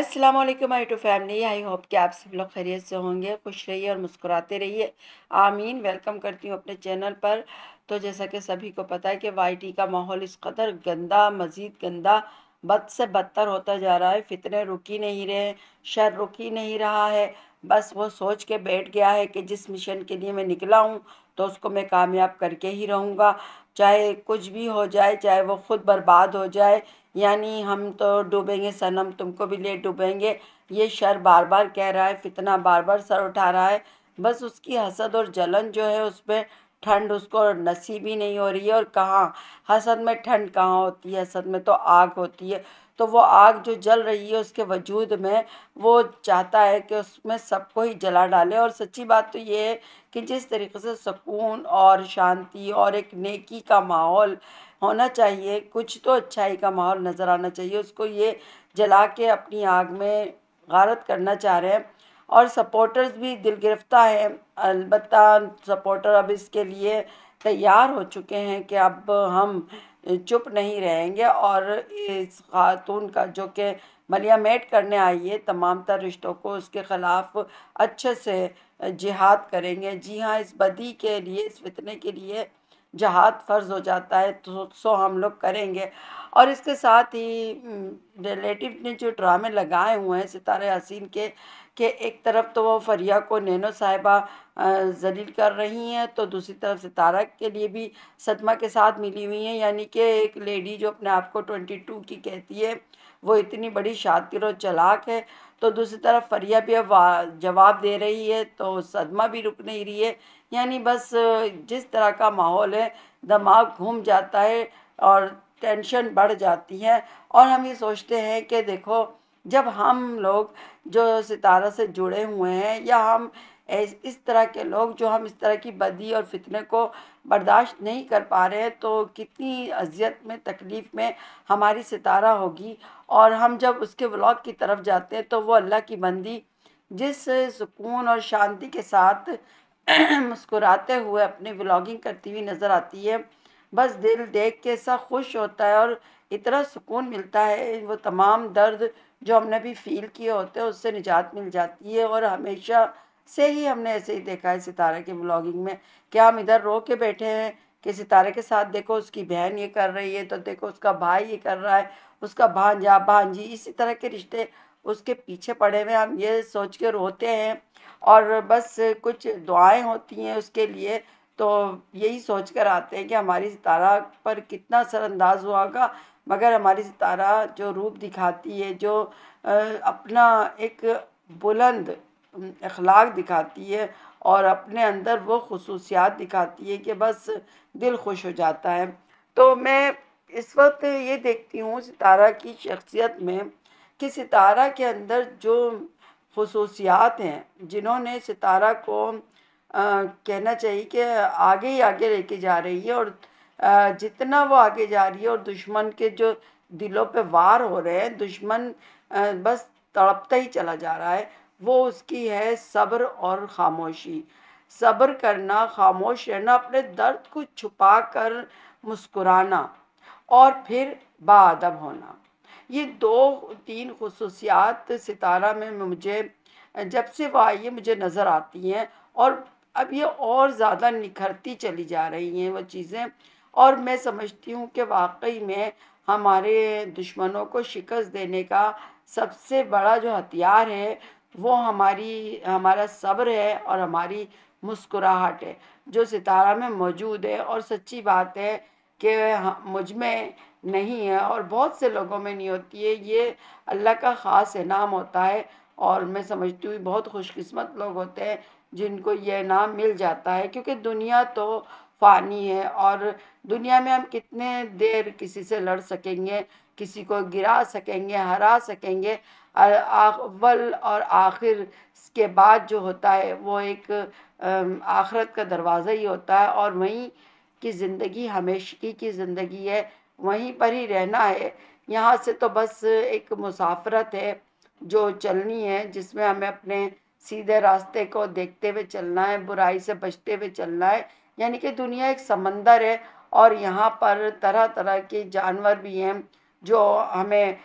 अस्सलाम वालेकुम my two family I hope कि आप सब लोग खैरियत से होंगे खुश रहिए और मुस्कुराते रहिए आमीन वेलकम करती हूँ अपने चैनल पर तो जैसा कि सभी को पता है कि वाईटी का माहौल इस कदर गंदा मज़ीद गंदा बद से बदतर होता जा रहा है फितने रुक ही नहीं रहे शर रुक ही नहीं रहा है बस वो सोच के बैठ गया है कि जिस मिशन के लिए मैं निकला हूँ तो उसको मैं कामयाब करके ही रहूँगा चाहे कुछ भी हो जाए चाहे वो खुद बर्बाद हो जाए यानी हम तो डूबेंगे सनम तुमको भी ले डूबेंगे ये शर बार बार कह रहा है फितना बार बार सर उठा रहा है बस उसकी हसद और जलन जो है उस पर ठंड उसको नसीब ही नहीं हो रही है और कहाँ हसद में ठंड कहाँ होती है हसद में तो आग होती है तो वो आग जो जल रही है उसके वजूद में वो चाहता है कि उसमें सबको ही जला डाले और सच्ची बात तो ये है कि जिस तरीके से सुकून और शांति और एक नेकी का माहौल होना चाहिए कुछ तो अच्छाई का माहौल नज़र आना चाहिए उसको ये जला के अपनी आग में गारत करना चाह रहे हैं और सपोर्टर्स भी दिल गिरफ्तार हैं अलबत्ता सपोर्टर अब इसके लिए तैयार हो चुके हैं कि अब हम चुप नहीं रहेंगे और इस खातून का जो कि मलियामेट करने आई है तमाम तर रिश्तों को उसके ख़िलाफ़ अच्छे से जिहाद करेंगे जी हाँ इस बदी के लिए इस फितने के लिए जहाद फ़र्ज हो जाता है तो सो हम लोग करेंगे और इसके साथ ही हम्म, रिलेटिव ने जो ड्रामे लगाए हुए हैं सितारे हसीन के कि एक तरफ तो वो फरिया को नैनो साहिबा जलील कर रही हैं तो दूसरी तरफ से तारक के लिए भी सदमा के साथ मिली हुई हैं यानी कि एक लेडी जो अपने आप को ट्वेंटी टू की कहती है वो इतनी बड़ी शातिर और चलाक है तो दूसरी तरफ फरिया भी अब जवाब दे रही है तो सदमा भी रुक नहीं रही है यानी बस जिस तरह का माहौल है दिमाग घूम जाता है और टेंशन बढ़ जाती है और हम ये सोचते हैं कि देखो जब हम लोग जो सितारा से जुड़े हुए हैं या हम इस तरह के लोग जो हम इस तरह की बदी और फितने को बर्दाश्त नहीं कर पा रहे हैं तो कितनी अजियत में तकलीफ़ में हमारी सितारा होगी और हम जब उसके व्लॉग की तरफ जाते हैं तो वो अल्लाह की बंदी जिस सुकून और शांति के साथ मुस्कुराते हुए अपनी व्लॉगिंग करती हुई नज़र आती है बस दिल देख के सब खुश होता है और इतना सुकून मिलता है वो तमाम दर्द जो हमने भी फील किए होते हैं उससे निजात मिल जाती है और हमेशा से ही हमने ऐसे ही देखा है सितारे के ब्लॉगिंग में कि हम इधर रो के बैठे हैं कि सितारे के साथ देखो उसकी बहन ये कर रही है तो देखो उसका भाई ये कर रहा है उसका भांजा भांजी इसी तरह के रिश्ते उसके पीछे पड़े हुए हम ये सोच के रोते हैं और बस कुछ दुआएं होती हैं उसके लिए तो यही सोच कर आते हैं कि हमारी सितारा पर कितना असरअंदाज हुआ होगा मगर हमारी सितारा जो रूप दिखाती है जो अपना एक बुलंद अखलाक दिखाती है और अपने अंदर वो खसूसियात दिखाती है कि बस दिल खुश हो जाता है तो मैं इस वक्त ये देखती हूँ सितारा की शख्सियत में कि सितारा के अंदर जो खसूसियात हैं जिन्होंने सितारा को आ, कहना चाहिए कि आगे ही आगे लेके जा रही है और जितना वो आगे जा रही है और दुश्मन के जो दिलों पे वार हो रहे हैं दुश्मन बस तड़पता ही चला जा रहा है वो उसकी है सब्र और खामोशी सब्र करना खामोश रहना अपने दर्द को छुपा कर मुस्कुराना और फिर बादब होना ये दो तीन खसूसियात सितारा में मुझे जब से वह आई है मुझे नज़र आती हैं और अब ये और ज़्यादा निखरती चली जा रही हैं वो चीज़ें और मैं समझती हूँ कि वाकई में हमारे दुश्मनों को शिकस्त देने का सबसे बड़ा जो हथियार है वो हमारी हमारा सब्र है और हमारी मुस्कुराहट है जो सितारा में मौजूद है और सच्ची बात है कि मुझ में नहीं है और बहुत से लोगों में नहीं होती है ये अल्लाह का ख़ास इनाम होता है और मैं समझती हूँ बहुत खुशकिस्मत लोग होते हैं जिनको ये इनाम मिल जाता है क्योंकि दुनिया तो फ़ानी है और दुनिया में हम कितने देर किसी से लड़ सकेंगे किसी को गिरा सकेंगे हरा सकेंगे अव्वल और आखिर के बाद जो होता है वो एक आखरत का दरवाज़ा ही होता है और वहीं की ज़िंदगी हमेशगी की ज़िंदगी है वहीं पर ही रहना है यहाँ से तो बस एक मुसाफरत है जो चलनी है जिसमें हमें अपने सीधे रास्ते को देखते हुए चलना है बुराई से बचते हुए चलना है यानी कि दुनिया एक समंदर है और यहाँ पर तरह तरह के जानवर भी हैं जो हमें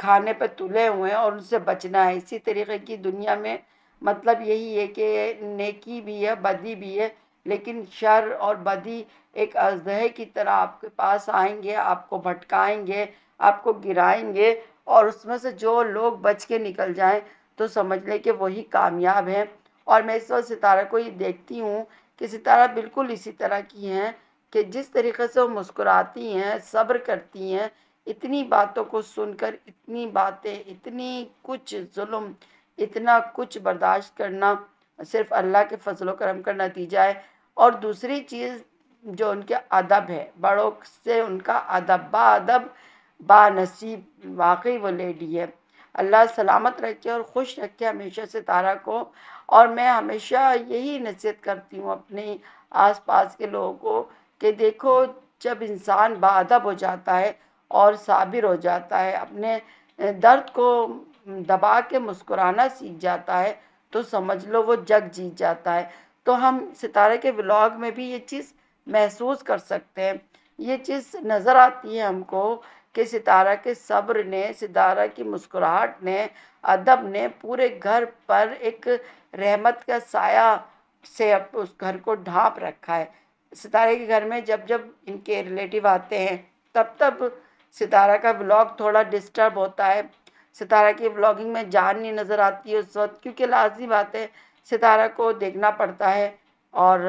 खाने पर तुले हुए हैं और उनसे बचना है इसी तरीके की दुनिया में मतलब यही है कि नेकी भी है बदी भी है लेकिन शर और बदी एक अजहे की तरह आपके पास आएंगे आपको भटकाएंगे आपको गिराएंगे और उसमें से जो लोग बच के निकल जाएं तो समझ लें कि वही कामयाब हैं और मैं इस वक्त सितारा को ये देखती हूँ कि सितारा बिल्कुल इसी तरह की हैं कि जिस तरीके से वो मुस्कुराती हैं सब्र करती हैं इतनी बातों को सुनकर इतनी बातें इतनी कुछ जुल्म इतना कुछ बर्दाश्त करना सिर्फ अल्लाह के फजलो करम का नतीजा है और दूसरी चीज़ जो उनके अदब है बड़ों से उनका अदब बा अदब बा नसीब वाकई वो लेडी है अल्लाह सलामत रखे और खुश रखे हमेशा सितारा को और मैं हमेशा यही नसीहत करती हूँ अपने आसपास के लोगों को कि देखो जब इंसान बादब हो जाता है और साबिर हो जाता है अपने दर्द को दबा के मुस्कुराना सीख जाता है तो समझ लो वो जग जीत जाता है तो हम सितारे के व्लॉग में भी ये चीज़ महसूस कर सकते हैं ये चीज़ नज़र आती है हमको कि सितारा के सब्र ने सितारा की मुस्कुराहट ने अदब ने पूरे घर पर एक रहमत का साया से अब उस घर को ढांप रखा है सितारे के घर में जब जब इनके रिलेटिव आते हैं तब तब सितारा का ब्लॉग थोड़ा डिस्टर्ब होता है सितारा की ब्लॉगिंग में जान नहीं नज़र आती है उस वक्त क्योंकि लाजमी बात है सितारा को देखना पड़ता है और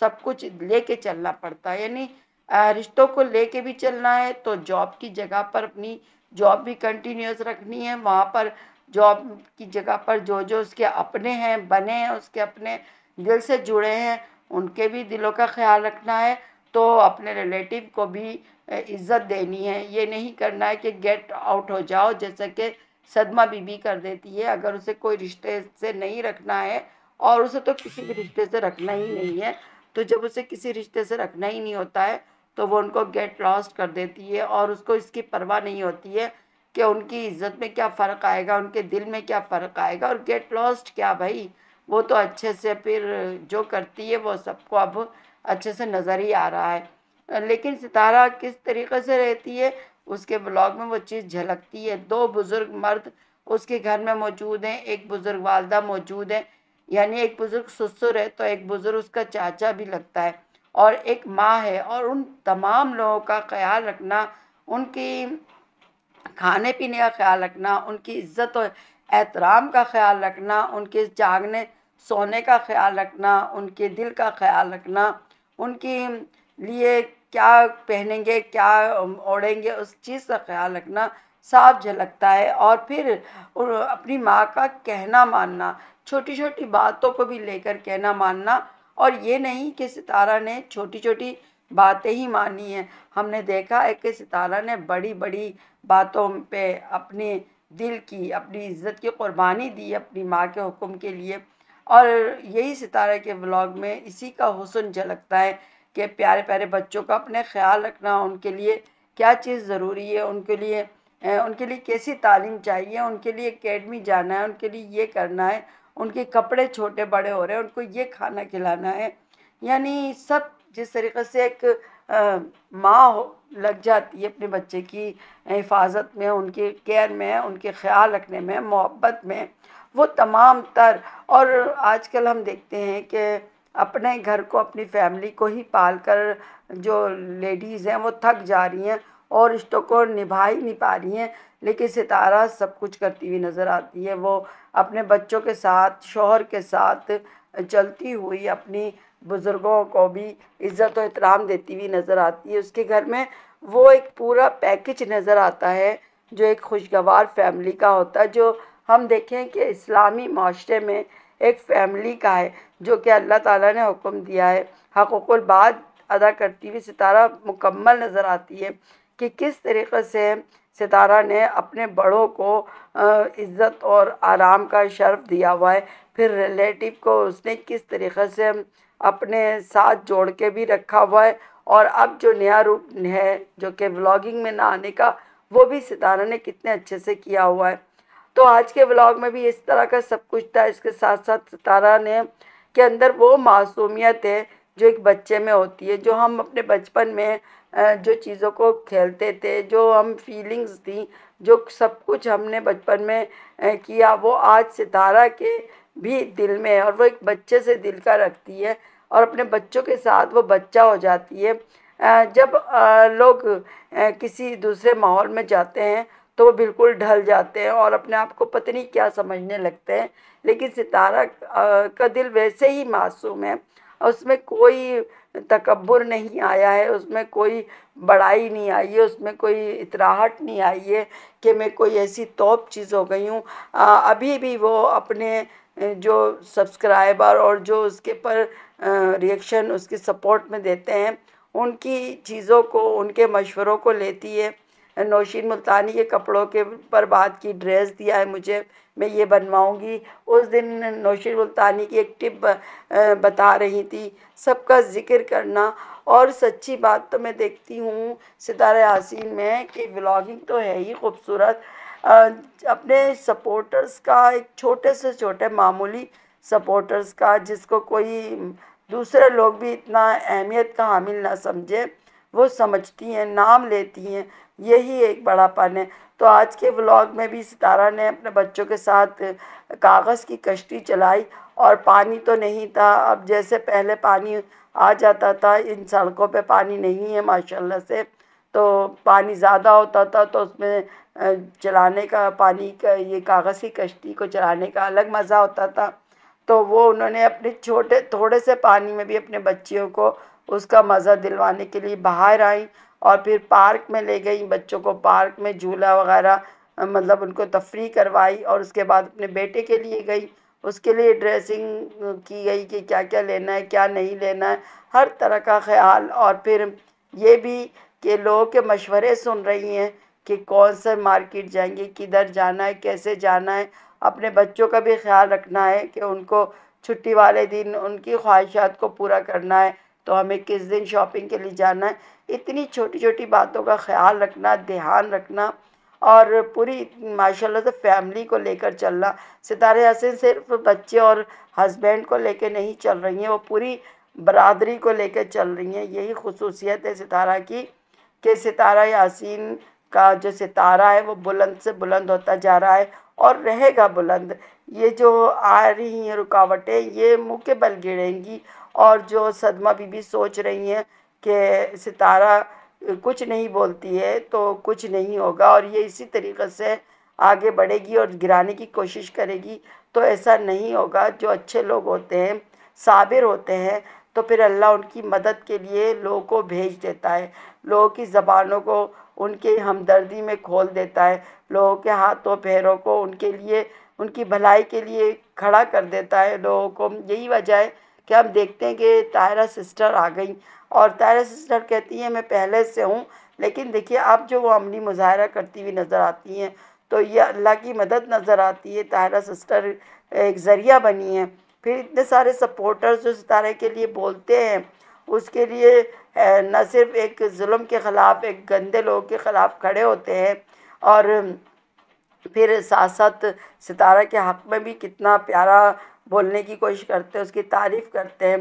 सब कुछ लेके चलना पड़ता है यानी रिश्तों को लेके भी चलना है तो जॉब की जगह पर अपनी जॉब भी कंटिन्यूस रखनी है वहाँ पर जॉब की जगह पर जो जो उसके अपने हैं बने हैं उसके अपने दिल से जुड़े हैं उनके भी दिलों का ख्याल रखना है तो अपने रिलेटिव को भी इज्जत देनी है ये नहीं करना है कि गेट आउट हो जाओ जैसा कि सदमा बीबी कर देती है अगर उसे कोई रिश्ते से नहीं रखना है और उसे तो किसी भी रिश्ते से रखना ही नहीं है तो जब उसे किसी रिश्ते से रखना ही नहीं होता है तो वो उनको गेट लॉस्ट कर देती है और उसको इसकी परवाह नहीं होती है कि उनकी इज्जत में क्या फ़र्क आएगा उनके दिल में क्या फ़र्क आएगा और गेट लॉस्ट क्या भाई वो तो अच्छे से फिर जो करती है वो सबको अब अच्छे से नज़र ही आ रहा है लेकिन सितारा किस तरीके से रहती है उसके ब्लॉग में वो चीज़ झलकती है दो बुज़ुर्ग मर्द उसके घर में मौजूद हैं एक बुज़ुर्ग वालदा मौजूद है यानी एक बुज़ुर्ग ससुर है तो एक बुज़ुर्ग उसका चाचा भी लगता है और एक माँ है और उन तमाम लोगों का ख्याल रखना उनकी खाने पीने का ख्याल रखना उनकी इज़्ज़त और एहतराम का ख्याल रखना उनके जागने सोने का ख्याल रखना उनके दिल का ख्याल रखना उनके लिए क्या पहनेंगे क्या ओढ़ेंगे उस चीज़ का ख्याल रखना साफ झलकता है और फिर अपनी माँ का कहना मानना छोटी छोटी बातों को भी लेकर कहना मानना और ये नहीं कि सितारा ने छोटी छोटी बातें ही मानी हैं हमने देखा है कि सितारा ने बड़ी बड़ी बातों पे अपने दिल की अपनी इज्जत की कुर्बानी दी अपनी माँ के हुक्म के लिए और यही सितारा के ब्लॉग में इसी का हुसन झलकता है कि प्यारे प्यारे बच्चों का अपने ख्याल रखना उनके लिए क्या चीज़ ज़रूरी है उनके लिए उनके लिए कैसी तालीम चाहिए उनके लिए एकेडमी जाना है उनके लिए ये करना है उनके कपड़े छोटे बड़े हो रहे हैं उनको ये खाना खिलाना है यानी सब जिस तरीके से एक माँ लग जाती है अपने बच्चे की हिफाजत में उनके केयर में उनके ख्याल रखने में मोहब्बत में वो तमाम तर और आजकल हम देखते हैं कि अपने घर को अपनी फैमिली को ही पाल कर जो लेडीज़ हैं वो थक जा रही हैं और रिश्तों को निभा ही नहीं पा रही हैं लेकिन सितारा सब कुछ करती हुई नज़र आती है वो अपने बच्चों के साथ शोहर के साथ चलती हुई अपनी बुज़ुर्गों को भी इज़्ज़त और एहतराम देती हुई नज़र आती है उसके घर में वो एक पूरा पैकेज नज़र आता है जो एक खुशगवार फैमिली का होता है जो हम देखें कि इस्लामी माशरे में एक फैमिली का है जो कि अल्लाह ताला ने हुक्म दिया है हकूक़ुल बाद अदा करती हुई सितारा मुकम्मल नज़र आती है कि किस तरीक़े से सितारा ने अपने बड़ों को इज़्ज़त और आराम का शर्फ़ दिया हुआ है फिर रिलेटिव को उसने किस तरीक़े से अपने साथ जोड़ के भी रखा हुआ है और अब जो नया रूप है जो कि व्लॉगिंग में ना आने का वो भी सितारा ने कितने अच्छे से किया हुआ है तो आज के व्लॉग में भी इस तरह का सब कुछ था इसके साथ साथ सितारा ने के अंदर वो मासूमियत है जो एक बच्चे में होती है जो हम अपने बचपन में जो चीज़ों को खेलते थे जो हम फीलिंग्स थी जो सब कुछ हमने बचपन में किया वो आज सितारा के भी दिल में है और वो एक बच्चे से दिल का रखती है और अपने बच्चों के साथ वो बच्चा हो जाती है जब लोग किसी दूसरे माहौल में जाते हैं तो वो बिल्कुल ढल जाते हैं और अपने आप को पत्नी क्या समझने लगते हैं लेकिन सितारा का दिल वैसे ही मासूम है उसमें कोई तकबर नहीं आया है उसमें कोई बड़ाई नहीं आई है उसमें कोई इतराहट नहीं आई है कि मैं कोई ऐसी तोप चीज़ हो गई हूँ अभी भी वो अपने जो सब्सक्राइबर और जो उसके पर रिएक्शन उसकी सपोर्ट में देते हैं उनकी चीज़ों को उनके मशवरों को लेती है नौशीन मुल्तानी के कपड़ों के पर बात की ड्रेस दिया है मुझे मैं ये बनवाऊँगी उस दिन नौशीन मुल्तानी की एक टिप बता रही थी सबका ज़िक्र करना और सच्ची बात तो मैं देखती हूँ सितारे यासीन में कि व्लॉगिंग तो है ही खूबसूरत अपने सपोर्टर्स का एक छोटे से छोटे मामूली सपोर्टर्स का जिसको कोई दूसरे लोग भी इतना अहमियत का हामिल ना समझे वो समझती हैं नाम लेती हैं यही एक बड़ापन है तो आज के व्लॉग में भी सितारा ने अपने बच्चों के साथ कागज़ की कश्ती चलाई और पानी तो नहीं था अब जैसे पहले पानी आ जाता था इन सड़कों पे पानी नहीं है माशाल्लाह से तो पानी ज़्यादा होता था तो उसमें चलाने का पानी का ये कागज़ की कश्ती को चलाने का अलग मज़ा होता था तो वो उन्होंने अपने छोटे थोड़े से पानी में भी अपने बच्चियों को उसका मज़ा दिलवाने के लिए बाहर आई और फिर पार्क में ले गई बच्चों को पार्क में झूला वगैरह मतलब उनको तफरी करवाई और उसके बाद अपने बेटे के लिए गई उसके लिए ड्रेसिंग की गई कि क्या क्या लेना है क्या नहीं लेना है हर तरह का ख्याल और फिर ये भी कि लोगों के मशवरे सुन रही हैं कि कौन से मार्केट जाएंगे किधर जाना है कैसे जाना है अपने बच्चों का भी ख्याल रखना है कि उनको छुट्टी वाले दिन उनकी ख्वाहिशात को पूरा करना है तो हमें किस दिन शॉपिंग के लिए जाना है इतनी छोटी छोटी बातों का ख्याल रखना ध्यान रखना और पूरी माशाल्लाह से फैमिली को लेकर चलना सितारे हसन सिर्फ बच्चे और हस्बैंड को लेकर नहीं चल रही हैं वो पूरी बरदरी को लेकर चल रही हैं यही खसूसियत है सितारा की कि सितारा यासिन का जो सितारा है वो बुलंद से बुलंद होता जा रहा है और रहेगा बुलंद ये जो आ रही हैं रुकावटें ये मुँह के बल गिरेंगी और जो सदमा बीबी सोच रही हैं कि सितारा कुछ नहीं बोलती है तो कुछ नहीं होगा और ये इसी तरीक़े से आगे बढ़ेगी और गिराने की कोशिश करेगी तो ऐसा नहीं होगा जो अच्छे लोग होते हैं साबिर होते हैं तो फिर अल्लाह उनकी मदद के लिए लोगों को भेज देता है लोगों की ज़बानों को उनके हमदर्दी में खोल देता है लोगों के हाथों पैरों को उनके लिए उनकी भलाई के लिए खड़ा कर देता है लोगों को यही वजह है कि हम देखते हैं कि तायरा सिस्टर आ गई और तायरा सिस्टर कहती हैं मैं पहले से हूँ लेकिन देखिए अब जो वो अमली मुजाहरा करती हुई नज़र आती हैं तो ये अल्लाह की मदद नज़र आती है तायरा सिस्टर एक ज़रिया बनी है फिर इतने सारे सपोर्टर्स जो सितारे के लिए बोलते हैं उसके लिए न सिर्फ एक जुल्म के ख़िलाफ़ एक गंदे लोगों के ख़िलाफ़ खड़े होते हैं और फिर साथ साथ सितारा के हक़ में भी कितना प्यारा बोलने की कोशिश करते हैं उसकी तारीफ़ करते हैं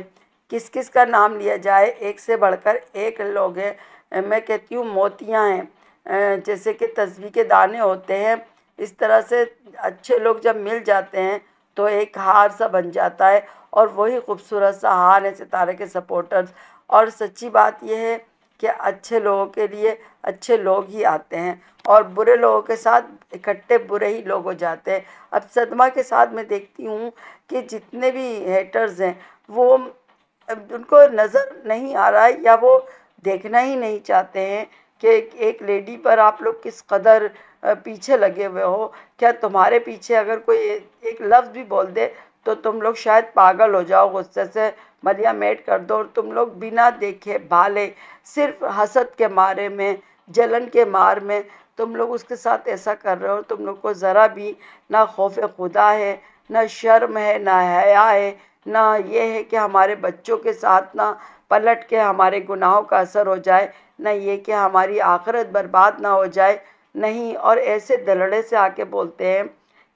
किस किस का नाम लिया जाए एक से बढ़कर एक लोग हैं मैं कहती हूँ मोतियाँ हैं जैसे कि तस्वीर के दाने होते हैं इस तरह से अच्छे लोग जब मिल जाते हैं तो एक हार सा बन जाता है और वही खूबसूरत सा हार है सितारे के सपोर्टर्स और सच्ची बात यह है कि अच्छे लोगों के लिए अच्छे लोग ही आते हैं और बुरे लोगों के साथ इकट्ठे बुरे ही लोग हो जाते हैं अब सदमा के साथ मैं देखती हूँ कि जितने भी हेटर्स हैं वो उनको नज़र नहीं आ रहा है या वो देखना ही नहीं चाहते हैं कि एक लेडी पर आप लोग किस कदर पीछे लगे हुए हो क्या तुम्हारे पीछे अगर कोई एक लफ्ज़ भी बोल दे तो तुम लोग शायद पागल हो जाओ गुस्से से मलिया मेट कर दो और तुम लोग बिना देखे भाले सिर्फ हसद के मारे में जलन के मार में तुम लोग उसके साथ ऐसा कर रहे हो तुम लोग को ज़रा भी ना खौफ खुदा है ना शर्म है ना हया है ना ये है कि हमारे बच्चों के साथ ना पलट के हमारे गुनाहों का असर हो जाए ना ये कि हमारी आखिरत बर्बाद ना हो जाए नहीं और ऐसे दलड़े से आके बोलते हैं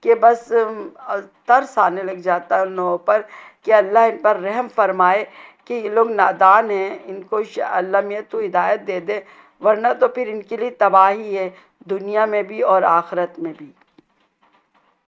कि बस तरस आने लग जाता है उन लोगों पर कि अल्लाह इन पर रहम फरमाए कि ये लोग नादान हैं इनको अल्लाह में तो हिदायत दे दे वरना तो फिर इनके लिए तबाही है दुनिया में भी और आख़रत में भी